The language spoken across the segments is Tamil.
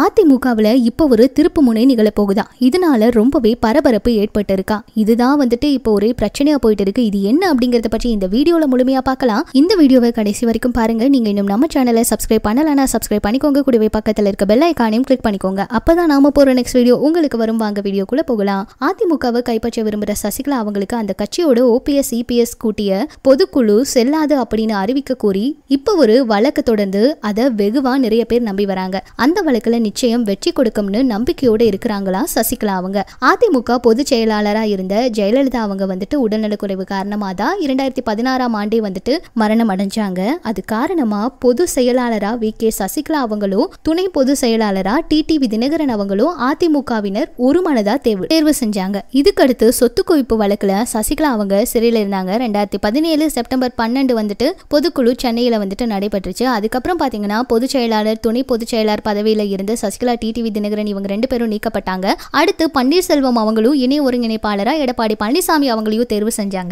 அதிமுகவில் இப்போ ஒரு திருப்பு முனை நிகழப்போகுதா இதனால ரொம்பவே பரபரப்பு ஏற்பட்டு இருக்கா இதுதான் வந்துட்டு இப்போ ஒரே பிரச்சனையாக போயிட்டு இருக்கு இது என்ன அப்படிங்கிறத பற்றி இந்த வீடியோவில் முழுமையாக பார்க்கலாம் இந்த வீடியோவை கடைசி வரைக்கும் பாருங்க நீங்கள் இன்னும் நம்ம சேனலை சப்ஸ்கிரைப் பண்ணலன்னா சப்ஸ்கிரைப் பண்ணிக்கோங்க கூடவே பக்கத்தில் இருக்க பெல் ஐக்கானையும் கிளிக் பண்ணிக்கோங்க அப்போ தான் நாம போகிற நெக்ஸ்ட் வீடியோ உங்களுக்கு வரும் வாங்க வீடியோக்குள்ளே போகலாம் அதிமுகவை கைப்பற்ற விரும்புகிற சசிகலா அவங்களுக்கு அந்த கட்சியோட ஓபிஎஸ் இபிஎஸ் e கூட்டிய பொதுக்குழு செல்லாது அப்படின்னு அறிவிக்க கூறி இப்போ ஒரு வழக்கு தொடர்ந்து அதை வெகுவாக நிறைய பேர் நம்பி வராங்க அந்த வழக்கில் நிச்சயம் வெற்றி கொடுக்கும்னு நம்பிக்கையோடு இருக்கிறாங்களா சசிகலா அவங்க அதிமுக பொதுச் செயலாளராக இருந்த ஜெயலலிதா அவங்க வந்துட்டு உடல்நலக்குறைவு காரணமாக தான் இரண்டாயிரத்தி பதினாறாம் ஆண்டே வந்துட்டு மரணம் அடைஞ்சாங்க அது காரணமாக பொது செயலாளராக வி கே சசிகலா அவங்களும் துணை பொது செயலாளராக டிடிவி தினகரன் அவங்களும் அதிமுகவினர் ஒரு மனதாக தேர்வு தேர்வு செஞ்சாங்க இதுக்கடுத்து சொத்து குவிப்பு வழக்கில் சசிகலா அவங்க சிறையில் இருந்தாங்க ரெண்டாயிரத்தி பதினேழு செப்டம்பர் பன்னெண்டு வந்துட்டு பொதுக்குழு சென்னையில் வந்துட்டு நடைபெற்றுச்சு அதுக்கப்புறம் பார்த்தீங்கன்னா பொதுச் செயலாளர் துணை பொதுச் செயலாளர் பதவியில் இருந்த சசிகலா டிடிவி தினகரன் இவங்க ரெண்டு பேரும் நீக்கப்பட்டாங்க அடுத்து பன்னீர்செல்வம் அவங்களும் இணை ஒருங்கிணைப்பாளராக எடப்பாடி பழனிசாமி அவங்களையும் தேர்வு செஞ்சாங்க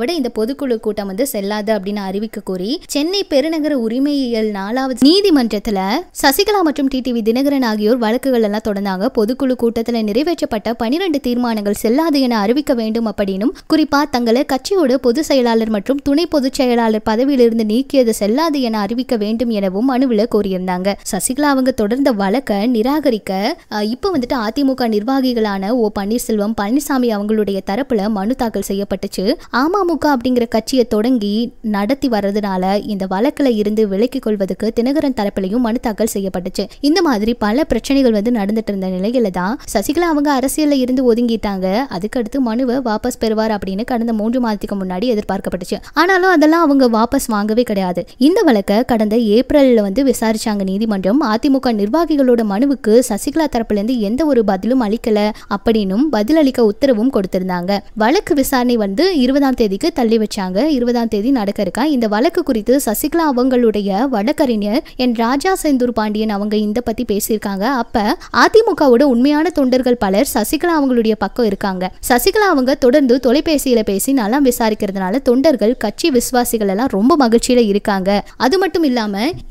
விட இந்த பொதுக்குழு கூட்டம் வந்து செல்லாது அப்படின்னு அறிவிக்க கூறி சென்னை பெருநகர உரிமையியல் நாலாவது நீதிமன்றத்தில் சசிகலா மற்றும் டிடிவி தினகரன் ஆகியோர் வழக்குகள் எல்லாம் தொடர்ந்தாங்க பொதுக்குழு கூட்டத்தில் நிறைவேற்றப்பட்ட பனிரெண்டு தீர்மானங்கள் செல்லாது என அறிவிக்க வேண்டும் அப்படின்னும் குறிப்பா தங்களை கட்சியோட பொதுச் செயலாளர் மற்றும் துணை பொதுச் செயலாளர் பதவியிலிருந்து நீக்கியது செல்லாது என அறிவிக்க வேண்டும் எனவும் மனுவில் கோரியிருந்தாங்க சசிகலா அவங்க தொடர்ந்த வழக்கை நிராகரிக்க இப்போ வந்துட்டு அதிமுக நிர்வாகிகளான ஓ பன்னீர்செல்வம் பழனிசாமி அவங்களுடைய தரப்புல மனு தாக்கல் செய்யப்பட்டுச்சு அமமுக அப்படிங்கிற கட்சியை தொடங்கி நடத்தி வர்றதுனால இந்த வழக்கில் இருந்து விலக்கிக் கொள்வதற்கு தினகரன் தரப்பிலையும் மனு தாக்கல் செய்யப்பட்டுச்சு இந்த மாதிரி பல பிரச்சனைகள் வந்து நடந்துட்டு இருந்த நிலையில தான் சசிகலா அவங்க அரசியல்ல இருந்து ஒதுங்கிட்டாங்க அதுக்கடுத்து மனுவை வாபஸ் பெறுவார் அப்படின்னு கடந்த மூன்று மாதத்துக்கு முன்னாடி எதிர்பார்க்கப்பட்டுச்சு ஆனாலும் அதெல்லாம் அவங்க வாபஸ் வாங்கவே கிடையாது இந்த வழக்கை கடந்த ஏப்ரலில் வந்து விசாரிச்சாங்க நீதிமன்றம் அதிமுக நிர்வாகிகளோட மனுவுக்கு சசிகலா தரப்புலேருந்து எந்த ஒரு பதிலும் அளிக்கல அப்படின்னும் பதில் அளிக்க உத்தரவும் கொடுத்திருந்தாங்க வழக்கு விசாரணை வந்து இருபதாம் தேதிக்கு தள்ளி வச்சாங்க இருபதாம் தேதி நடக்க இருக்கா இந்த வழக்கு குறித்து சசிகலா அவங்களுடைய வழக்கறிஞர் என் ராஜா செந்தூர் பாண்டியன் அவங்க இந்த பத்தி பேசியிருக்காங்க அப்ப அதிமுகவோட உண்மையான தொண்டர்கள் பலர் சசிகலா அவங்களுடைய பக்கம் இருக்காங்க சசிகலா அவங்க தொடர்ந்து தொலைபேசியில பேசி நல்லா விசாரிக்கிறதுனால தொண்டர்கள் கட்சி விசுவாசிகள் எல்லாம் ரொம்ப மகிழ்ச்சியில இருக்காங்க அது மட்டும் இல்லாம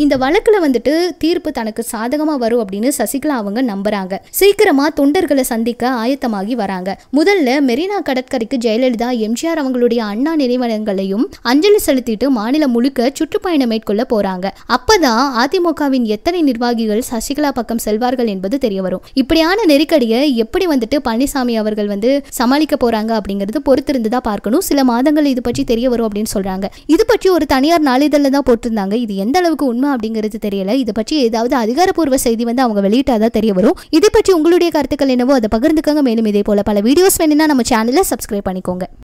இந்த வழக்குல வந்துட்டு தீர்ப்பு தனக்கு சாதக சாதகமா வரும் அப்படின்னு சசிகலா அவங்க நம்புறாங்க சீக்கிரமா தொண்டர்களை சந்திக்க ஆயத்தமாகி வராங்க முதல்ல மெரினா கடற்கரைக்கு ஜெயலலிதா எம்ஜிஆர் அவங்களுடைய அண்ணா நினைவகங்களையும் அஞ்சலி செலுத்திட்டு மாநிலம் முழுக்க சுற்றுப்பயணம் மேற்கொள்ள போறாங்க அப்பதான் அதிமுகவின் எத்தனை நிர்வாகிகள் சசிகலா பக்கம் செல்வார்கள் என்பது தெரிய வரும் இப்படியான நெருக்கடியை எப்படி வந்துட்டு பழனிசாமி அவர்கள் வந்து சமாளிக்க போறாங்க அப்படிங்கிறது பொறுத்திருந்துதான் பார்க்கணும் சில மாதங்கள் இது பற்றி தெரிய வரும் அப்படின்னு சொல்றாங்க இது பற்றி ஒரு தனியார் நாளிதழில் தான் போட்டிருந்தாங்க இது எந்த அளவுக்கு உண்மை அப்படிங்கிறது தெரியல இது பற்றி ஏதாவது அதிகாரப்பூர்வ அதிகாரப்பூர்வ செய்தி வந்து அவங்க வெளியிட்டாதான் தெரிய வரும் இதை பற்றி உங்களுடைய கருத்துக்கள் என்னவோ அதை பகிர்ந்துக்கங்க மேலும் இதே போல பல வீடியோஸ் வேணும்னா நம்ம சேனலை சப்ஸ்கிரைப் பண்ணிக்கோங்க